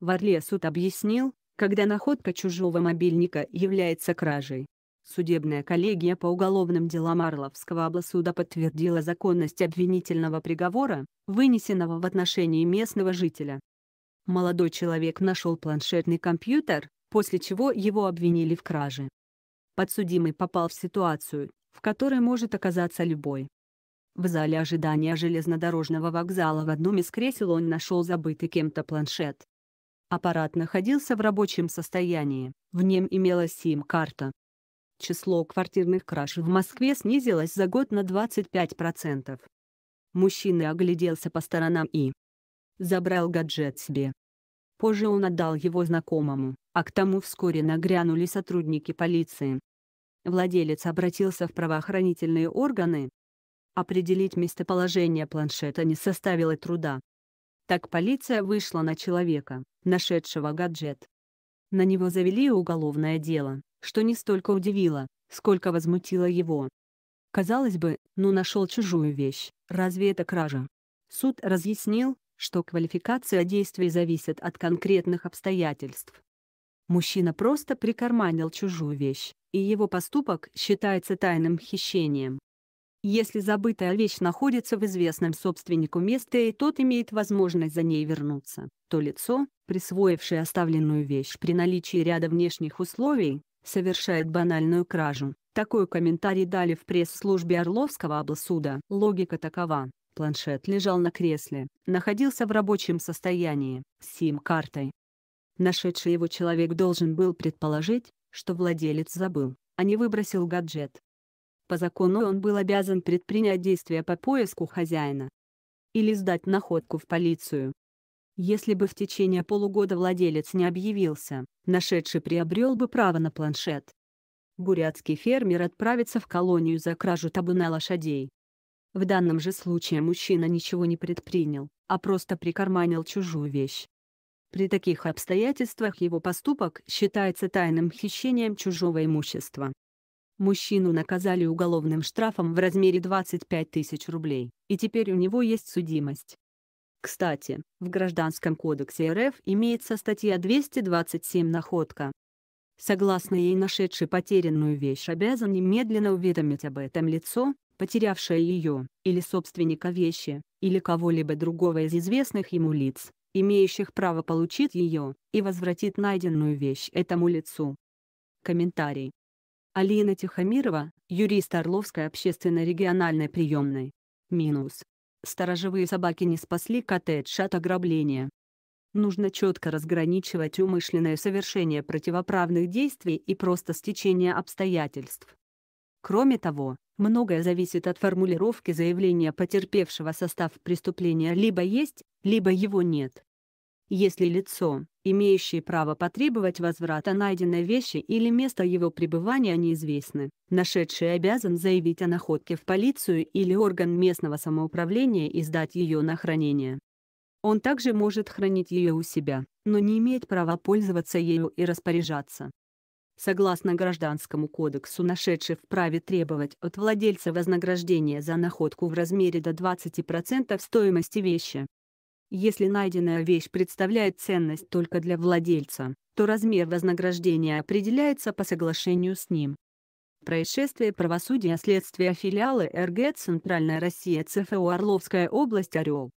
В Орле суд объяснил, когда находка чужого мобильника является кражей. Судебная коллегия по уголовным делам Орловского облсуда подтвердила законность обвинительного приговора, вынесенного в отношении местного жителя. Молодой человек нашел планшетный компьютер, после чего его обвинили в краже. Подсудимый попал в ситуацию, в которой может оказаться любой. В зале ожидания железнодорожного вокзала в одном из кресел он нашел забытый кем-то планшет. Аппарат находился в рабочем состоянии, в нем имелась сим-карта. Число квартирных краж в Москве снизилось за год на 25%. Мужчина огляделся по сторонам и забрал гаджет себе. Позже он отдал его знакомому, а к тому вскоре нагрянули сотрудники полиции. Владелец обратился в правоохранительные органы. Определить местоположение планшета не составило труда. Так полиция вышла на человека, нашедшего гаджет. На него завели уголовное дело, что не столько удивило, сколько возмутило его. Казалось бы, ну нашел чужую вещь, разве это кража? Суд разъяснил, что квалификация действий зависит от конкретных обстоятельств. Мужчина просто прикарманил чужую вещь, и его поступок считается тайным хищением. Если забытая вещь находится в известном собственнику месте и тот имеет возможность за ней вернуться, то лицо, присвоившее оставленную вещь при наличии ряда внешних условий, совершает банальную кражу. Такой комментарий дали в пресс-службе Орловского облсуда. Логика такова. Планшет лежал на кресле, находился в рабочем состоянии, с сим-картой. Нашедший его человек должен был предположить, что владелец забыл, а не выбросил гаджет. По закону он был обязан предпринять действия по поиску хозяина. Или сдать находку в полицию. Если бы в течение полугода владелец не объявился, нашедший приобрел бы право на планшет. Бурятский фермер отправится в колонию за кражу табуна лошадей. В данном же случае мужчина ничего не предпринял, а просто прикарманил чужую вещь. При таких обстоятельствах его поступок считается тайным хищением чужого имущества. Мужчину наказали уголовным штрафом в размере 25 тысяч рублей, и теперь у него есть судимость. Кстати, в Гражданском кодексе РФ имеется статья 227 «Находка». Согласно ей нашедший потерянную вещь обязан немедленно уведомить об этом лицо, потерявшее ее, или собственника вещи, или кого-либо другого из известных ему лиц, имеющих право получить ее, и возвратить найденную вещь этому лицу. Комментарий. Алина Тихомирова, юрист Орловской общественно-региональной приемной. Минус. Сторожевые собаки не спасли коттедж от ограбления. Нужно четко разграничивать умышленное совершение противоправных действий и просто стечение обстоятельств. Кроме того, многое зависит от формулировки заявления потерпевшего состав преступления либо есть, либо его нет. Если лицо, имеющие право потребовать возврата найденной вещи или место его пребывания неизвестны. Нашедший обязан заявить о находке в полицию или орган местного самоуправления и сдать ее на хранение. Он также может хранить ее у себя, но не имеет права пользоваться ею и распоряжаться. Согласно Гражданскому кодексу, нашедший вправе требовать от владельца вознаграждения за находку в размере до 20% стоимости вещи. Если найденная вещь представляет ценность только для владельца, то размер вознаграждения определяется по соглашению с ним. Происшествие правосудия следствия филиалы РГ Центральная Россия ЦФО Орловская область Орел.